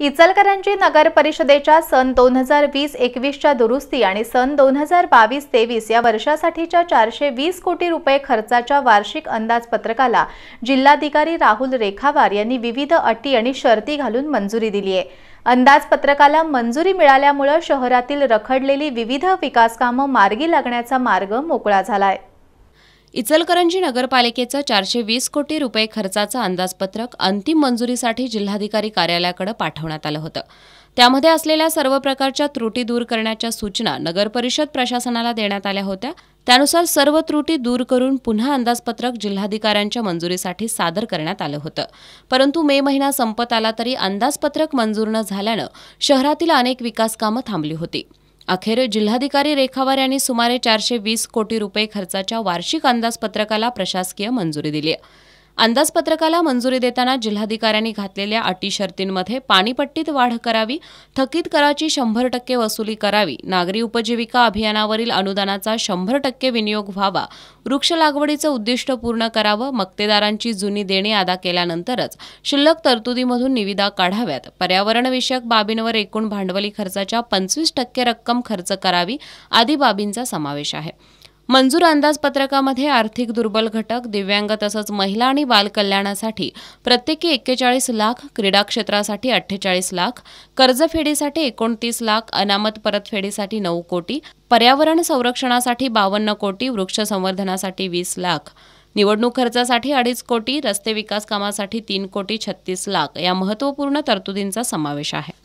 इचलकरंजी नगर परिषदेच्या सन दोन हजार वीस एकवीसच्या दुरुस्ती आणि सन दोन हजार बावीस तेवीस या वर्षासाठीच्या चारशे वीस कोटी रुपये खर्चाच्या वार्षिक अंदाजपत्रकाला जिल्हाधिकारी राहुल रेखावार यांनी विविध अटी आणि शर्ती घालून मंजुरी दिली आहे अंदाजपत्रकाला मंजुरी मिळाल्यामुळं शहरातील रखडलेली विविध विकासकामं मार्गी लागण्याचा मार्ग मोकळा झाला आहे इचलकरंजी नगरपालिकेचं चारशे वीस कोटी रुपये खर्चाचं अंदाजपत्रक अंतिम मंजुरीसाठी जिल्हाधिकारी कार्यालयाकडे पाठवण्यात आलं होतं त्यामध्ये असलेल्या सर्व प्रकारच्या त्रुटी दूर करण्याच्या सूचना नगरपरिषद प्रशासनाला देण्यात आल्या होत्या त्यानुसार सर्व त्रुटी दूर करून पुन्हा अंदाजपत्रक जिल्हाधिकाऱ्यांच्या मंजुरीसाठी सादर करण्यात आलं होतं परंतु मे महिना संपत आला तरी अंदाजपत्रक मंजूर न झाल्यानं शहरातील अनेक विकासकामं थांबली होती अखेर जिल्हाधिकारी रेखावार यांनी सुमारे चारशे वीस कोटी रुपये खर्चाच्या वार्षिक अंदाजपत्रकाला प्रशासकीय मंजुरी दिली अंदाजपत्रकाला मंजुरी देताना जिल्हाधिकाऱ्यांनी घातलेल्या अटी शर्तींमध्ये पाणीपट्टीत वाढ करावी थकीत कराची शंभर टक्के वसुली करावी नागरी उपजीविका अभियानावरील अनुदानाचा शंभर टक्के विनियोग व्हावा वृक्ष लागवडीचं उद्दिष्ट पूर्ण करावं मक्तेदारांची जुनी देणी अदा केल्यानंतरच शिल्लक तरतुदीमधून निविदा काढाव्यात पर्यावरणविषयक बाबींवर एकूण भांडवली खर्चाच्या पंचवीस टक्के रक्कम खर्च करावी आदी बाबींचा समावेश आहे मंजूर अंदाजपत्रकामध्ये आर्थिक दुर्बल घटक दिव्यांग तसंच महिला आणि बालकल्याणासाठी प्रत्येकी एक्केचाळीस लाख क्रीडा क्षेत्रासाठी अठ्ठेचाळीस लाख कर्जफेडीसाठी एकोणतीस लाख अनामत परतफेडीसाठी नऊ कोटी पर्यावरण संरक्षणासाठी बावन्न कोटी वृक्ष संवर्धनासाठी वीस लाख निवडणूक खर्चासाठी अडीच कोटी रस्ते विकास कामासाठी तीन कोटी छत्तीस लाख या महत्त्वपूर्ण तरतुदींचा समावेश आहे